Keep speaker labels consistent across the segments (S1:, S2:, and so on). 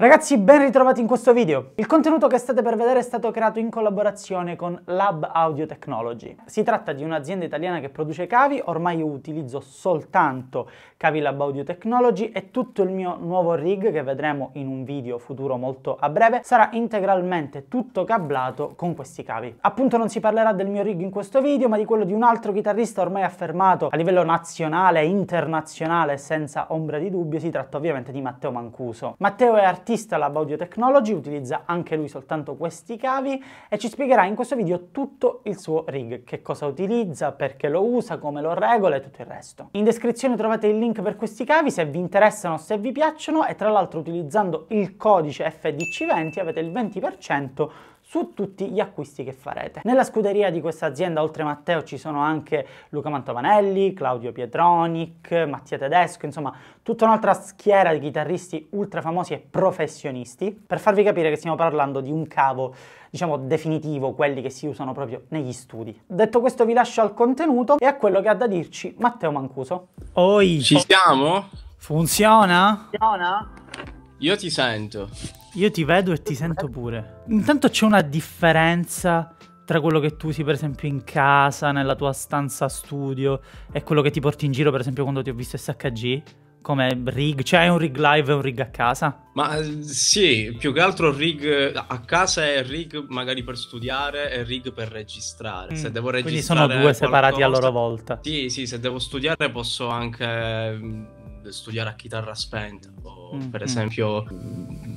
S1: Ragazzi, ben ritrovati in questo video. Il contenuto che state per vedere è stato creato in collaborazione con Lab Audio Technology. Si tratta di un'azienda italiana che produce cavi, ormai utilizzo soltanto cavi Lab Audio Technology e tutto il mio nuovo rig che vedremo in un video futuro molto a breve sarà integralmente tutto cablato con questi cavi. Appunto non si parlerà del mio rig in questo video, ma di quello di un altro chitarrista ormai affermato a livello nazionale e internazionale senza ombra di dubbio, si tratta ovviamente di Matteo Mancuso. Matteo è artista artista Lab Audio Technology, utilizza anche lui soltanto questi cavi e ci spiegherà in questo video tutto il suo rig, che cosa utilizza, perché lo usa, come lo regola e tutto il resto. In descrizione trovate il link per questi cavi se vi interessano, se vi piacciono e tra l'altro utilizzando il codice FDC20 avete il 20% su tutti gli acquisti che farete. Nella scuderia di questa azienda oltre Matteo ci sono anche Luca Mantovanelli, Claudio Pietronic, Mattia Tedesco, insomma tutta un'altra schiera di chitarristi ultra famosi e professionisti, per farvi capire che stiamo parlando di un cavo diciamo definitivo, quelli che si usano proprio negli studi. Detto questo vi lascio al contenuto e a quello che ha da dirci Matteo Mancuso. Oi! Ci siamo? Funziona? Funziona? Io ti sento. Io ti vedo e ti sento eh. pure. Intanto c'è una differenza tra quello che tu usi per esempio in casa, nella tua stanza studio e quello che ti porti in giro per esempio quando ti ho visto SHG? Come rig, cioè hai un rig live e un rig a casa? Ma
S2: sì, più che altro rig a casa è rig magari per studiare e rig per registrare. Mm. Se devo registrare Quindi sono due separati a loro volta. Sì, sì, se devo studiare posso anche mm, studiare a chitarra spenta o boh mm-hmm. per mm. esempio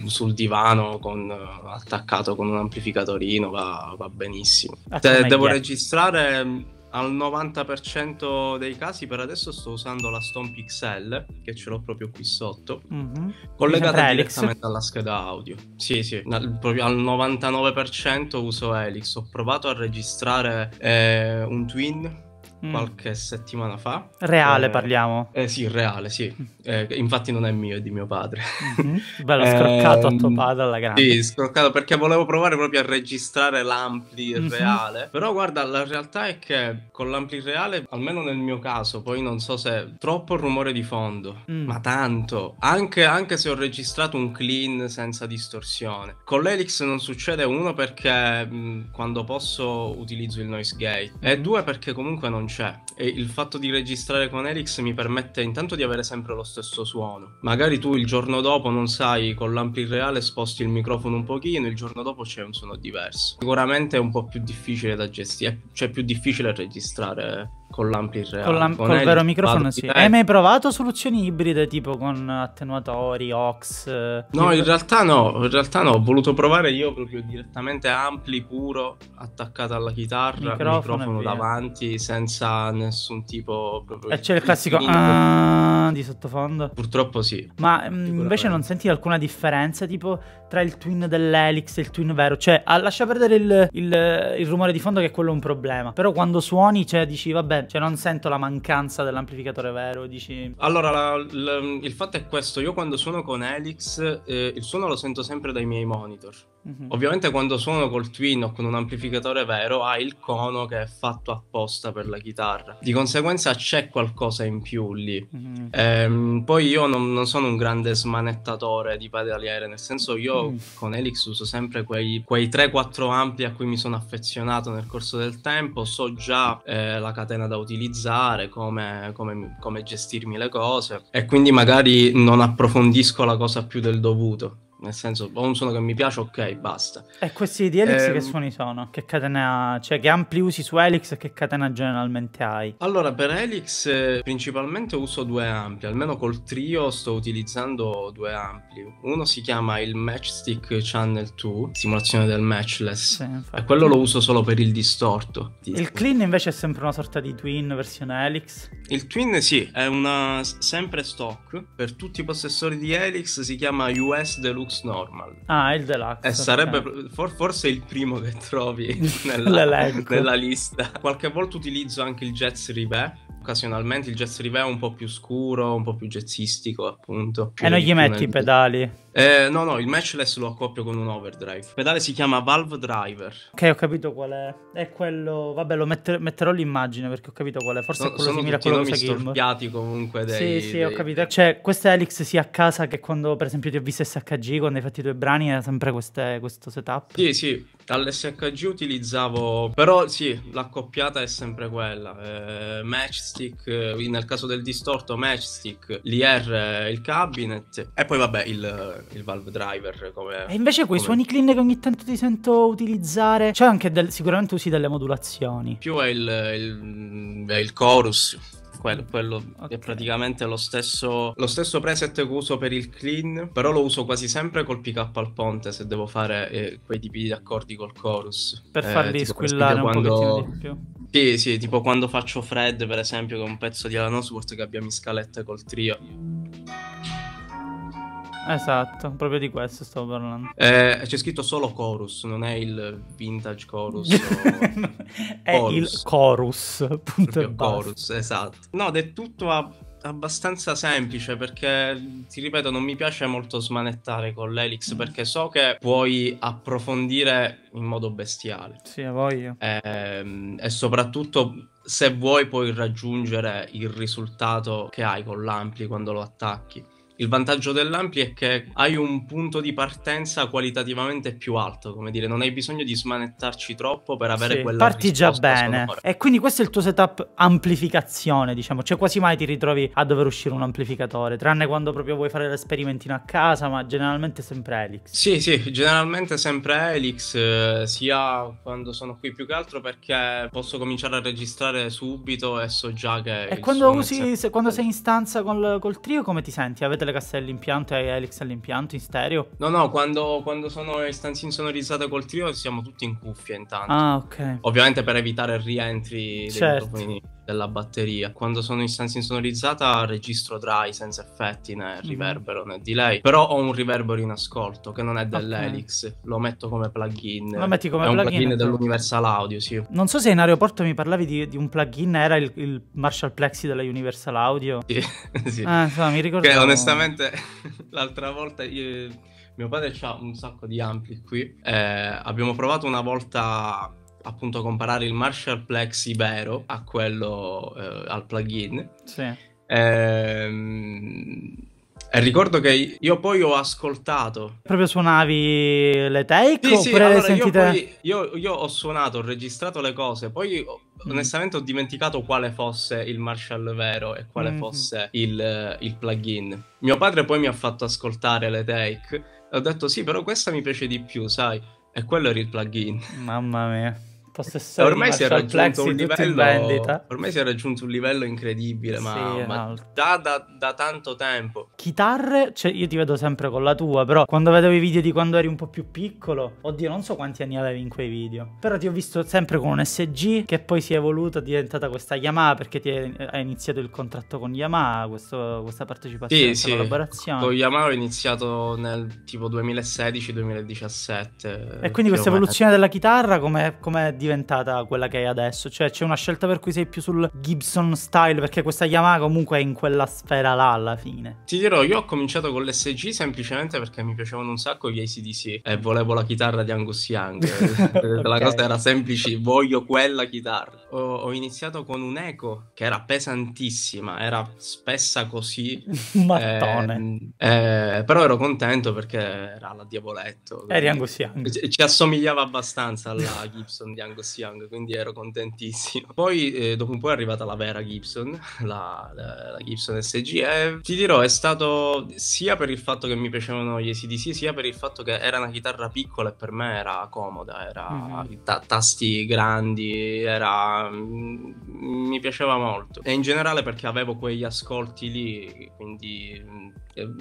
S2: sul divano con, attaccato con un amplificatorino va, va benissimo. Se ah, cioè, devo registrare mm, al 90% dei casi per adesso sto usando la Stomp XL che ce l'ho proprio qui sotto mm-hmm. collegata direttamente alla scheda audio sì sì al, proprio al 99% uso Helix ho provato a registrare eh, un Twin Mm. qualche mm. settimana fa. Reale eh, parliamo? Eh sì, reale, sì. Eh, infatti non è mio, è di mio padre. Mm-hmm. Bello, scroccato a tuo ehm, padre alla grande. Sì, scroccato perché volevo provare proprio a registrare l'ampli mm-hmm. reale. Però guarda, la realtà è che con l'ampli reale, almeno nel mio caso, poi non so se... Troppo rumore di fondo, mm. ma tanto. Anche, anche, se ho registrato un clean senza distorsione. Con l'Elix non succede uno perché mh, mm, quando posso utilizzo il noise gate e mm-hmm. due perché comunque non c'è e il fatto di registrare con Erix mi permette intanto di avere sempre lo stesso suono. Magari tu il giorno dopo non sai, con l'ampli reale sposti il microfono un pochino, il giorno dopo c'è un suono diverso. Sicuramente è un po' più difficile da gestire, cioè più difficile registrare con l'ampli reale. Con, l'am- con il vero microfono, sì. Hai mai
S1: provato soluzioni ibride tipo con attenuatori, OX? No, tipo... in realtà no, in realtà no. Ho voluto provare
S2: io proprio direttamente ampli puro, attaccato alla chitarra, microfono, microfono davanti, senza nessun tipo... e eh, c'è il classico
S1: ah, di sottofondo? Purtroppo sì. Ma mm, invece non senti alcuna differenza tipo tra il twin dell'Elix e il twin vero? Cioè, ah, lascia perdere il, il, il rumore di fondo che quello è un problema. Però quando suoni, cioè, dici vabbè cioè non sento la mancanza dell'amplificatore vero, dici...
S2: Allora, la, la, il fatto è questo, io quando suono con Helix eh, il suono lo sento sempre dai miei monitor, Mm-hmm. Ovviamente quando suono col twin o con un amplificatore vero ha il cono che è fatto apposta per la chitarra, di conseguenza c'è qualcosa in più lì. Mm-hmm. Ehm, poi io non, non, sono un grande smanettatore di pedaliere, nel senso io mm con Helix uso sempre quei, quei 3-4 ampli a cui mi sono affezionato nel corso del tempo, so già eh, la catena da utilizzare, come, come, come gestirmi le cose e quindi magari non approfondisco la cosa più del dovuto nel senso ho un suono che mi piace, ok, basta.
S1: E questi di Helix ehm... che suoni sono? Che catena, cioè che ampli usi su Helix e che catena generalmente hai?
S2: Allora, per Helix eh, principalmente uso due ampli, almeno col trio sto utilizzando due ampli. Uno si chiama il Matchstick Channel 2, simulazione del matchless, sì, e quello lo uso solo per il
S1: distorto. Il Clean invece è sempre una sorta di Twin versione Helix? Il Twin sì, è
S2: una sempre stock, per tutti i possessori di Helix si chiama US Deluxe Deluxe Normal. Ah, il Deluxe. E eh, sarebbe okay. for- forse il primo che trovi nella, nella lista. Qualche volta utilizzo anche il Jets Rivet occasionalmente il jazz rive è un po' più scuro, un po' più jazzistico, appunto. E non gli metti i pedali? Eh, no, no, il matchless lo accoppio con un overdrive. Il pedale si chiama Valve Driver.
S1: Ok, ho capito qual è. È quello. Vabbè, lo metter... metterò l'immagine perché ho capito qual è. Forse no, è quello simile a quello che sono storpiati comunque. Dei, sì, sì, dei... ho capito. Cioè, questa Helix sia a casa che quando, per esempio, ti ho visto SHG, quando hai fatto i tuoi brani, era sempre queste... questo setup.
S2: Sì, sì. All'SHG utilizzavo, però sì, l'accoppiata è sempre quella, eh, matchstick, eh, nel caso del distorto matchstick, l'IR, eh, il cabinet e poi vabbè il, il valve driver. Come, e invece quei come... suoni
S1: clean che ogni tanto ti sento utilizzare, cioè anche del, sicuramente usi delle modulazioni.
S2: Più è il, il, è il chorus quello, quello okay. è praticamente lo stesso, lo stesso, preset che uso per il clean, però lo uso quasi sempre col pick up al ponte se devo fare eh, quei tipi di accordi col chorus. Per eh, farli squillare un quando... pochettino di più. Sì, sì, tipo quando faccio Fred, per esempio, che è un pezzo di Alan Osworth che abbiamo in scaletta col trio.
S1: Esatto, proprio di questo stavo parlando. Eh,
S2: c'è scritto solo chorus, non è il vintage chorus. no,
S1: è chorus. il chorus. Punto chorus,
S2: esatto. No, è tutto a abbastanza semplice perché ti ripeto non mi piace molto smanettare con l'elix mm. perché so che puoi approfondire in modo bestiale
S1: sì a voglia
S2: e, ehm, e soprattutto se vuoi puoi raggiungere il risultato che hai con l'ampli quando lo attacchi il vantaggio dell'Ampli è che hai un punto di partenza qualitativamente più alto, come dire, non hai bisogno di smanettarci troppo per avere sì, quella parti già bene.
S1: E quindi questo è il tuo setup amplificazione, diciamo, cioè quasi mai ti ritrovi a dover uscire un amplificatore, tranne quando proprio vuoi fare l'esperimentino a casa, ma generalmente sempre Helix.
S2: Sì, sì, generalmente sempre Helix, eh, sia quando sono qui più che altro perché posso cominciare a registrare subito e so già che... E quando, usi,
S1: se, quando sei in stanza col, col trio come ti senti? Avete le le casse dell'impianto e Alex all'impianto in stereo? No, no,
S2: quando, quando sono le stanze insonorizzate col trio siamo tutti in cuffia intanto. Ah, ok. Ovviamente per evitare rientri certo. dei microfoni della batteria. Quando sono in stanza insonorizzata registro dry senza effetti né mm-hmm. riverbero né delay, però ho un riverbero in ascolto che non è dell'Elix, okay. lo metto come plugin. Lo metti come è plugin? È un plugin eh, certo. dell'Universal Audio, sì.
S1: Non so se in aeroporto mi parlavi di, di un plugin, era il, il, Marshall Plexi della Universal Audio. Sì, sì. Ah, insomma, mi ricordo. Che onestamente
S2: l'altra volta io, mio padre ha un sacco di ampli qui, eh, abbiamo provato una volta appunto comparare il Marshall Plex Ibero a quello eh, al plugin. Sì.
S1: Ehm, e ricordo che
S2: io poi ho ascoltato.
S1: Proprio suonavi le take? Sì, sì, allora le sentite... io, poi,
S2: io, io, ho suonato, ho registrato le cose, poi mm. onestamente ho dimenticato quale fosse il Marshall vero e quale mm. fosse il, il plugin. Mio padre poi mi ha fatto ascoltare le take e ho detto sì, però questa mi piace di più, sai? E quello era il plugin.
S1: Mamma mia possessore ormai si è raggiunto un livello, Ormai si è
S2: raggiunto un livello incredibile, ma, sì, ma da, da, da, tanto tempo.
S1: Chitarre, cioè io ti vedo sempre con la tua, però quando vedevo i video di quando eri un po' più piccolo, oddio non so quanti anni avevi in quei video, però ti ho visto sempre con un SG che poi si è evoluto è diventata questa Yamaha perché ti hai iniziato il contratto con Yamaha, questo, questa partecipazione, sì, questa sì. collaborazione. Con
S2: Yamaha ho iniziato nel tipo 2016-2017. E quindi questa evoluzione
S1: della chitarra come... è diventata quella che è adesso. Cioè c'è una scelta per cui sei più sul Gibson style, perché questa Yamaha comunque è in quella sfera là alla fine. Ti dirò, io ho
S2: cominciato con l'SG semplicemente perché mi piacevano un sacco gli ACDC e volevo la chitarra di Angus Young. okay. La cosa era semplice, voglio quella chitarra. Ho, ho iniziato con un Eco che era pesantissima, era spessa così. Mattone. Eh, eh, però ero contento perché era la diavoletto. Eri Angus Young. Ci, ci assomigliava abbastanza alla Gibson di Angus Young, Young, quindi ero contentissimo. Poi eh, dopo un po' è arrivata la vera Gibson, la, la, la Gibson SGE. ti dirò è stato sia per il fatto che mi piacevano gli SDC, sia per il fatto che era una chitarra piccola e per me era comoda, era mm-hmm. ta- tasti grandi, era... Mm, mi piaceva molto. E in generale perché avevo quegli ascolti lì, quindi mm,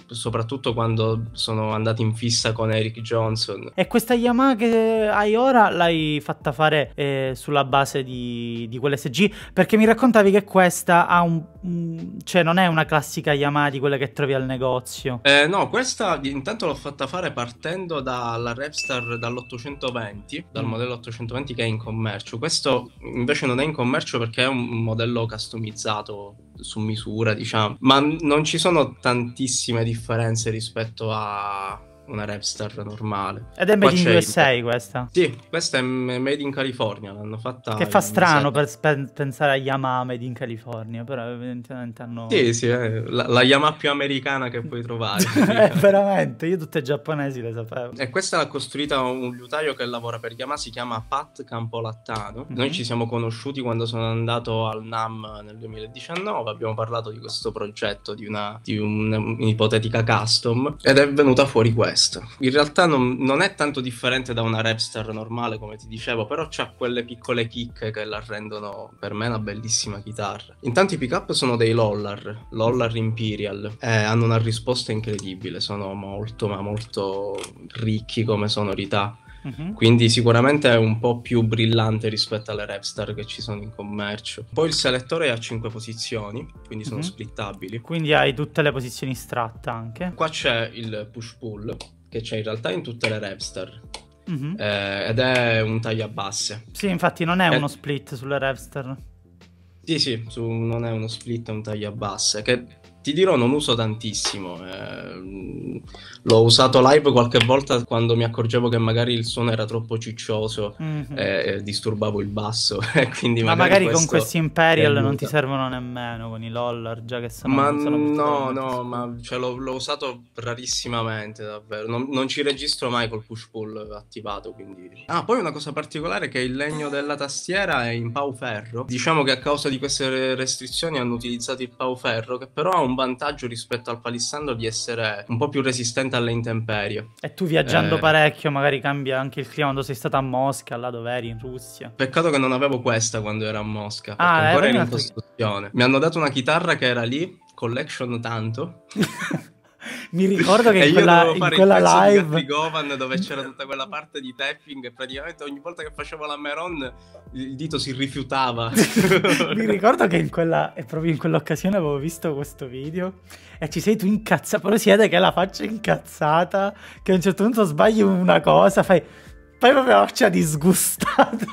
S2: soprattutto quando sono andato in fissa con
S1: Eric Johnson. E questa Yamaha che hai ora l'hai fatta fare eh, sulla base di, di quell'SG? Perché mi raccontavi che questa ha un... cioè non è una classica Yamaha di quelle che trovi al negozio.
S2: Eh, no, questa intanto l'ho fatta fare partendo dalla Repstar dall'820, dal mm. modello 820 che è in commercio. Questo invece non è in commercio perché è un modello customizzato su misura, diciamo, ma non ci sono tantissime differenze rispetto a una rap star normale. Ed è Made in USA il... questa? Sì, questa è Made in California, l'hanno fatta... Che fa strano
S1: per, per, pensare a Yamaha Made in California, però evidentemente hanno... Sì, sì, eh, la, la, Yamaha più
S2: americana che puoi trovare. eh,
S1: veramente, io tutte giapponesi le sapevo.
S2: E eh, questa l'ha costruita un liutaio che lavora per Yamaha, si chiama Pat Campolattano. Mm-hmm. Noi mhm. ci siamo conosciuti quando sono andato al NAM nel 2019, abbiamo parlato di questo progetto, di una, di un'ipotetica custom, ed è venuta fuori questa questo. In realtà non, non, è tanto differente da una rapster normale, come ti dicevo, però c'ha quelle piccole chicche che la rendono per me una bellissima chitarra. Intanto i pick-up sono dei Lollar, Lollar Imperial, eh, hanno una risposta incredibile, sono molto ma molto ricchi come sonorità. Uh-huh. Quindi sicuramente è un po' più brillante rispetto alle Repstar che ci sono in commercio. Poi il selettore ha 5 posizioni, quindi sono uh-huh. splittabili.
S1: Quindi hai tutte le posizioni stratta anche.
S2: Qua c'è il push-pull che c'è in realtà in tutte le Repstar. Uh-huh. Eh, ed è un taglio a basse.
S1: Sì, infatti non è, è... uno split sulle Repstar.
S2: Sì, sì, su... non è uno split, è un taglio a basse che ti dirò non uso tantissimo eh, l'ho usato live qualche volta quando mi accorgevo che magari il suono era troppo ciccioso mm-hmm. e disturbavo il basso
S1: quindi ma magari, magari con questi Imperial non ti servono nemmeno con i Lollar già che sono ma sono no
S2: no ma cioè, l'ho, l'ho, usato rarissimamente davvero non, non ci registro mai col push pull attivato quindi ah poi una cosa particolare è che il legno della tastiera è in pauferro diciamo che a causa di queste restrizioni hanno utilizzato il pauferro che però ha un un vantaggio rispetto al palissandro di essere un po' più resistente alle intemperie.
S1: E tu viaggiando eh... parecchio magari cambia anche il clima quando sei stata a Mosca, là dove eri, in Russia.
S2: Peccato che non avevo questa quando ero a Mosca, ah, ancora era in costruzione. Mi hanno dato una chitarra che era lì, collection tanto. Mi ricordo che in quella, in quella live di Govan dove c'era tutta quella parte di tapping e praticamente ogni volta che facevo la Meron il dito si rifiutava.
S1: Mi ricordo che in quella e proprio in quell'occasione avevo visto questo video e ci sei tu incazzato, però si vede che la faccia incazzata che a un certo punto sbagli una cosa, fai poi proprio la faccia disgustato.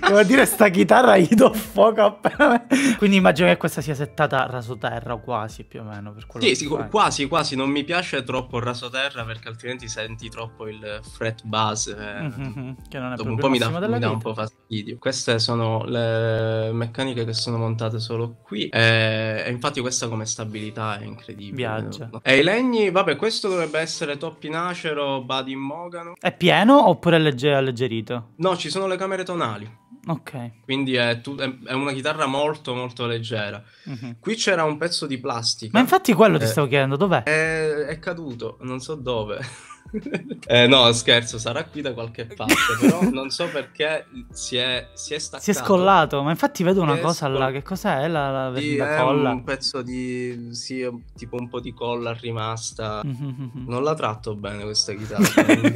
S1: Devo dire, sta chitarra gli do fuoco appena. Quindi immagino che questa sia settata rasoterra o quasi più o meno. Per quello sì, sì
S2: quasi, quasi. Non mi piace troppo il rasoterra perché altrimenti senti troppo il fret bass. Eh. Mm-hmm, mm-hmm, che non è Dopo un po' mi dà, mi dà un po' fastidio. Queste sono le meccaniche che sono montate solo qui. Eh, e infatti questa come
S1: stabilità è incredibile. Viaggia. No? E i
S2: legni, vabbè, questo dovrebbe essere Toppi Nacero,
S1: Buddy Mogano. È pieno oppure oppure allegge- alleggerito?
S2: No, ci sono le camere tonali. Ok. Quindi è, tu- è una chitarra molto molto leggera. Mm-hmm. Qui c'era un pezzo di plastica.
S1: Ma infatti quello eh, ti stavo chiedendo, dov'è?
S2: È, è caduto, non so dove. eh, no, scherzo, sarà qui da qualche parte, però non so perché si è, si è staccato. Si è scollato,
S1: ma infatti vedo una cosa scoll- là, che cos'è la, la, sì, la colla? un
S2: pezzo di, sì, tipo un po' di colla rimasta. Mm-hmm. Non la tratto bene questa chitarra,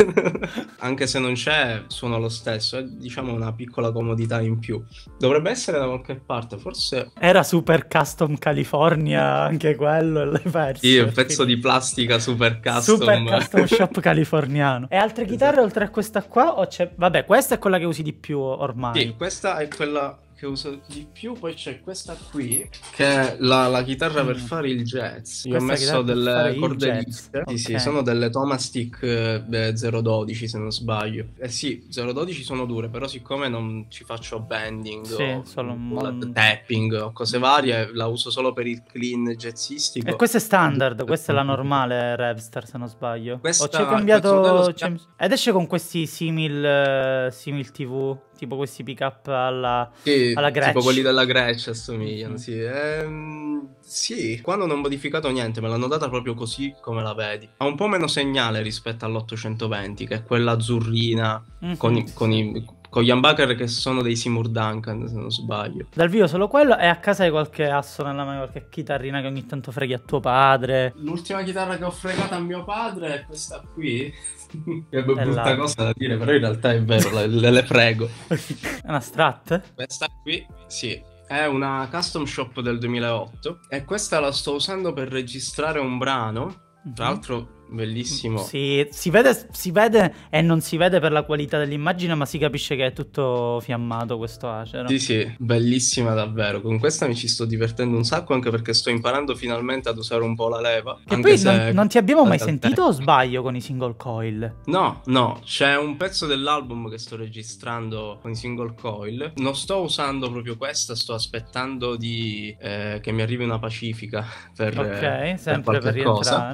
S2: anche se non c'è, suono lo stesso, è diciamo una piccola comodità in più. Dovrebbe essere da qualche parte, forse...
S1: Era Super Custom California anche quello, l'hai perso. Sì, un pezzo di
S2: plastica Super Custom. Super custom custom shop
S1: californiano. E altre chitarre esatto. oltre a questa qua? Vabbè, questa è quella che usi di più ormai. Sì,
S2: questa è quella che uso di più. Poi c'è questa qui,
S1: che è la, la
S2: chitarra mm. per fare il jazz. Io ho messo delle corde lisce. Okay. Sì, sono delle Thomas eh, 012, se non sbaglio. Eh sì, 012 sono dure, però siccome non ci faccio bending sì, o solo un... tapping o cose varie, la uso solo per il clean jazzistico. E eh, questa è standard, questa è la normale Revstar, se non sbaglio. Questa, o c'è cambiato...
S1: Ed esce con questi simil, eh, simil TV tipo questi pick up alla, sì, alla Gretsch. Tipo quelli
S2: della Grecia assomigliano. Mm-hmm. Sì. Ehm, sì, qua non ho modificato niente, me l'hanno data proprio così come la vedi. Ha un po' meno segnale rispetto all'820, che è quella azzurrina mm-hmm. con, i, mhm. con i con gli Baker che sono
S1: dei Simur Duncan se non sbaglio dal vivo solo quello è a casa di qualche asso nella mano qualche chitarrina che ogni tanto freghi a tuo padre
S2: l'ultima chitarra che ho fregato a mio padre è questa qui che brutta cosa da dire però in realtà è vero
S1: le, le, le prego è
S2: una strat? questa qui sì è una custom shop del 2008 e questa la sto usando per registrare un brano tra mhm. l'altro Bellissimo. Mm,
S1: sì, si, vede, si vede e non si vede per la qualità dell'immagine, ma si capisce che è tutto fiammato questo acero. Sì, sì,
S2: bellissima davvero. Con questa mi ci sto divertendo un sacco anche perché sto imparando finalmente ad usare un po' la leva. E poi non, non, ti abbiamo mai sentito
S1: o sbaglio con i single coil? No, no,
S2: c'è un pezzo dell'album che sto registrando con i single coil. Non sto usando proprio questa, sto aspettando di, eh, che mi arrivi una pacifica per, Ok, eh, sempre per, per rientrare.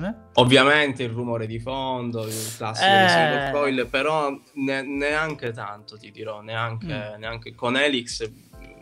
S2: Cosa. Ovviamente il rumore di fondo, il classico eh. single coil, però ne, neanche tanto, ti dirò, neanche, mm. neanche con Helix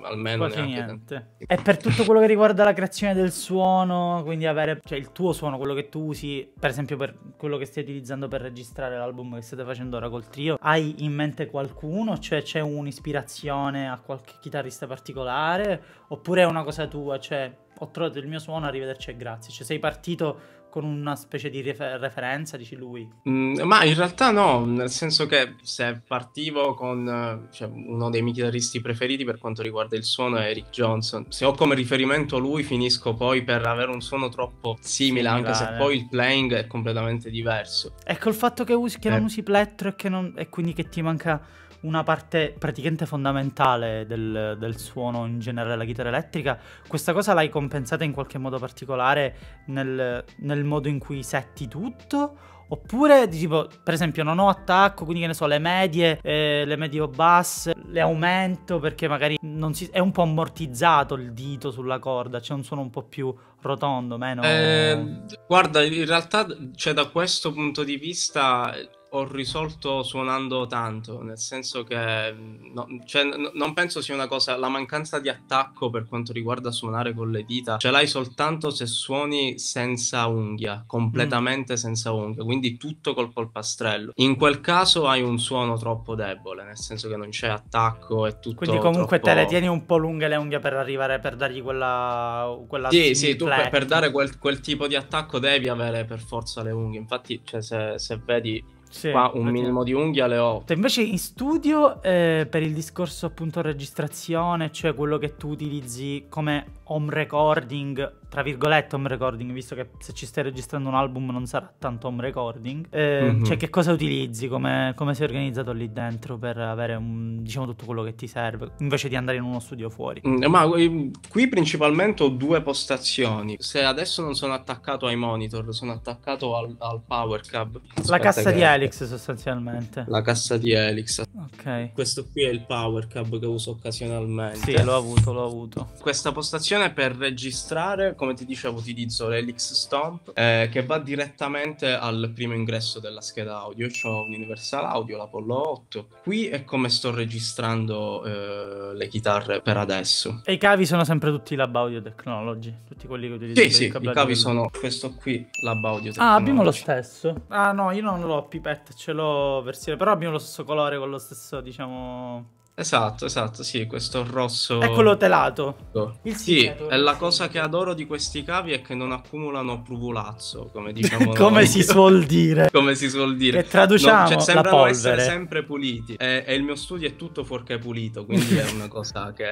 S2: almeno Quasi niente.
S1: E per tutto quello che riguarda la creazione del suono, quindi avere cioè, il tuo suono, quello che tu usi, per esempio per quello che stai utilizzando per registrare l'album che state facendo ora col trio, hai in mente qualcuno? Cioè c'è un'ispirazione a qualche chitarrista particolare? Oppure è una cosa tua? Cioè ho trovato il mio suono, arrivederci e grazie. Cioè sei partito con una specie di refer- referenza, dici lui?
S2: Mm, ma in realtà no, nel senso che se partivo con cioè, uno dei miei chitarristi preferiti per quanto riguarda il suono è Eric Johnson, se ho come riferimento lui finisco poi per avere un suono troppo simile, simile anche se poi il playing è completamente diverso.
S1: Ecco il fatto che, usi, che eh. non usi plettro e, non, e quindi che ti manca una parte praticamente fondamentale del, del suono in generale della chitarra elettrica. Questa cosa l'hai compensata in qualche modo particolare nel, nel modo in cui setti tutto? Oppure, tipo, per esempio, non ho attacco, quindi che ne so, le medie, eh, le medio basse, le aumento perché magari si, è un po' ammortizzato il dito sulla corda, c'è cioè un suono un po' più rotondo, meno... Eh,
S2: guarda, in realtà, cioè, da questo punto di vista ho risolto suonando tanto, nel senso che mm, no, cioè, n- non penso sia una cosa, la mancanza di attacco per quanto riguarda suonare con le dita, ce l'hai soltanto se suoni senza unghia, completamente mm. senza unghia, quindi tutto col polpastrello. In quel caso hai un suono troppo debole, nel senso che non c'è attacco e tutto. Quindi comunque troppo... te le tieni
S1: un po' lunghe le unghie per arrivare, per dargli quella... quella sì, sì, tu per, per dare
S2: quel, quel, tipo di attacco devi avere per forza le unghie, infatti cioè, se, se vedi sì, Qua un minimo di unghia le ho.
S1: Invece in studio, eh, per il discorso appunto registrazione, cioè quello che tu utilizzi come home recording, tra virgolette home recording, visto che se ci stai registrando un album non sarà tanto home recording, eh, mm-hmm. cioè che cosa utilizzi, come, come, sei organizzato lì dentro per avere un, diciamo tutto quello che ti serve, invece di andare in uno studio fuori?
S2: Mm, ma ehm, qui principalmente ho due postazioni, se adesso non sono attaccato ai monitor, sono attaccato al, al power cab. Aspetta la cassa che... di
S1: Helix sostanzialmente. La
S2: cassa di Helix.
S1: Ok. Questo qui è il power cab che uso occasionalmente. Sì, l'ho avuto, l'ho avuto.
S2: Questa postazione sessione per registrare, come ti dicevo, utilizzo l'Elix Stomp eh, che va direttamente al primo ingresso della scheda
S1: audio. Io ho un Universal Audio, l'Apollo 8. Qui
S2: è come sto registrando eh, le chitarre per adesso.
S1: E i cavi sono sempre tutti Lab Audio Technology, tutti quelli che utilizzo. Sì, sì, i cavi sono
S2: questo qui, Lab Audio Technology. Ah, abbiamo lo
S1: stesso. Ah no, io non l'ho pipette, ce l'ho versione, però abbiamo lo stesso colore con lo stesso, diciamo Esatto,
S2: esatto, sì, questo rosso... Eccolo telato. Ecco. Il sì, è la cosa che adoro di questi cavi è che non accumulano pruvulazzo, come diciamo Come noi. si suol dire. come si suol dire. E traduciamo no, cioè, sembrano polvere. essere sempre puliti. E, e, il mio studio è tutto fuorché pulito, quindi è una cosa che,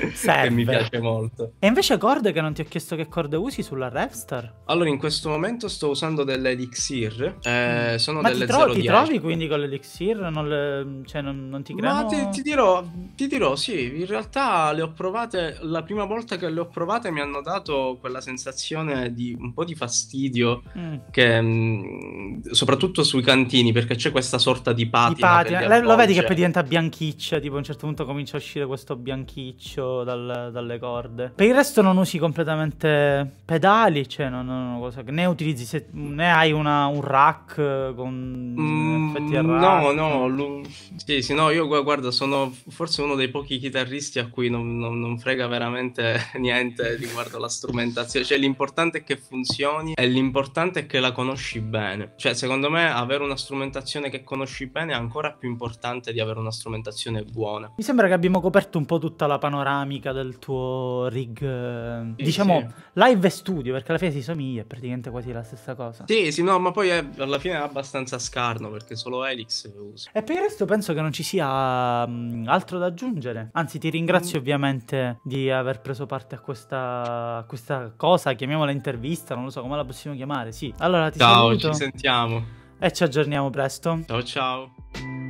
S2: che mi piace molto.
S1: E invece corde che non ti ho chiesto che corde usi sulla Revstar?
S2: Allora, in questo momento sto usando delle Elixir, eh, mm. sono Ma delle ti, tro- ti trovi
S1: quindi con l'Elixir? Non, le... cioè, non, non ti creano ti dirò,
S2: ti dirò, sì, in realtà le ho provate, la prima volta che le ho provate mi hanno dato quella sensazione di un po' di fastidio, mm. che, mm, soprattutto sui cantini, perché c'è questa sorta di patina. Di patina. Lo vedi che poi diventa
S1: bianchiccia, tipo a un certo punto comincia a uscire questo bianchiccio dal, dalle corde. Per il resto non usi completamente pedali, cioè non, non, cosa, né utilizzi, se, né hai una, un rack con mm, effetti a rack. No, no,
S2: l- sì, sì, no, io guardo solo sono forse uno dei pochi chitarristi a cui non, non, non frega veramente niente riguardo alla strumentazione. Cioè, l'importante è che funzioni e l'importante è che la conosci bene. Cioè, secondo me, avere una strumentazione che conosci bene è ancora più importante di avere una strumentazione buona.
S1: Mi sembra che abbiamo coperto un po' tutta la panoramica del tuo rig, eh, sì, diciamo sì. live e studio, perché alla fine si somiglia, è praticamente quasi la stessa cosa.
S2: Sì, sì, no, ma poi è, alla fine è abbastanza scarno perché solo Helix usa.
S1: E per il resto penso che non ci sia Mm, altro da aggiungere. Anzi, ti ringrazio mm. ovviamente di aver preso parte a questa, a questa cosa, chiamiamola intervista, non lo so come la possiamo chiamare. Sì, allora ti ciao, saluto. ci sentiamo. E ci aggiorniamo presto. Ciao ciao.